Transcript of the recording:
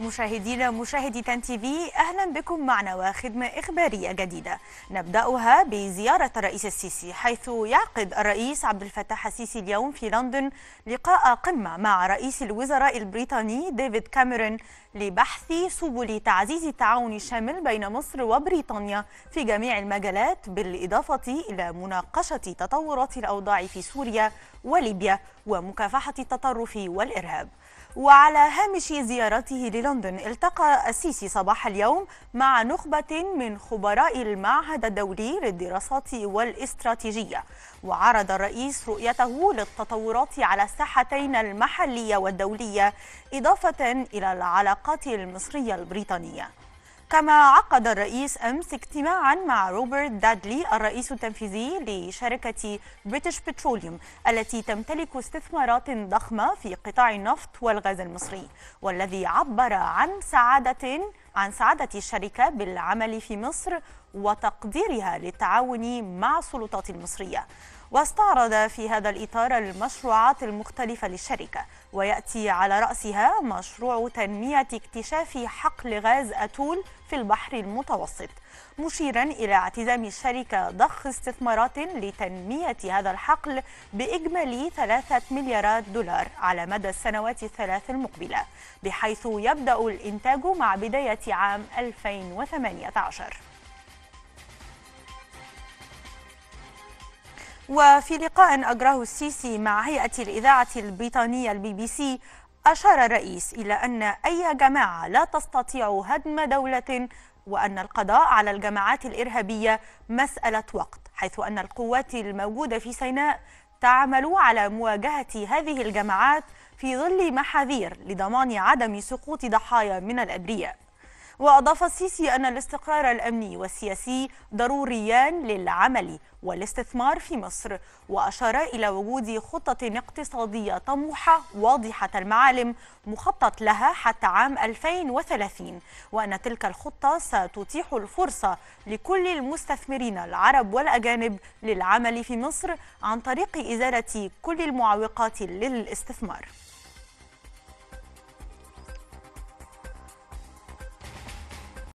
مشاهدينا مشاهدي تان تي في اهلا بكم معنا وخدمه اخباريه جديده نبداها بزياره الرئيس السيسي حيث يعقد الرئيس عبد الفتاح السيسي اليوم في لندن لقاء قمه مع رئيس الوزراء البريطاني ديفيد كاميرون لبحث سبل تعزيز التعاون الشامل بين مصر وبريطانيا في جميع المجالات بالاضافه الى مناقشه تطورات الاوضاع في سوريا وليبيا ومكافحه التطرف والارهاب وعلى هامش زيارته للندن التقى السيسي صباح اليوم مع نخبة من خبراء المعهد الدولي للدراسات والاستراتيجية وعرض الرئيس رؤيته للتطورات على الساحتين المحلية والدولية إضافة إلى العلاقات المصرية البريطانية كما عقد الرئيس أمس اجتماعا مع روبرت دادلي الرئيس التنفيذي لشركة بريتش بتروليوم التي تمتلك استثمارات ضخمة في قطاع النفط والغاز المصري والذي عبر عن سعادة عن سعادة الشركة بالعمل في مصر وتقديرها للتعاون مع السلطات المصرية واستعرض في هذا الإطار المشروعات المختلفة للشركة ويأتي على رأسها مشروع تنمية اكتشاف حقل غاز أتول في البحر المتوسط مشيرا إلى اعتزام الشركة ضخ استثمارات لتنمية هذا الحقل بإجمالي ثلاثة مليارات دولار على مدى السنوات الثلاث المقبلة بحيث يبدأ الإنتاج مع بداية عام 2018 وفي لقاء أجراه السيسي مع هيئة الإذاعة البريطانية البي بي سي أشار الرئيس إلى أن أي جماعة لا تستطيع هدم دولة وأن القضاء على الجماعات الإرهابية مسألة وقت حيث أن القوات الموجودة في سيناء تعمل على مواجهة هذه الجماعات في ظل محاذير لضمان عدم سقوط ضحايا من الأبرياء وأضاف السيسي أن الاستقرار الأمني والسياسي ضروريان للعمل والاستثمار في مصر وأشار إلى وجود خطة اقتصادية طموحة واضحة المعالم مخطط لها حتى عام 2030 وأن تلك الخطة ستتيح الفرصة لكل المستثمرين العرب والأجانب للعمل في مصر عن طريق إزالة كل المعوقات للاستثمار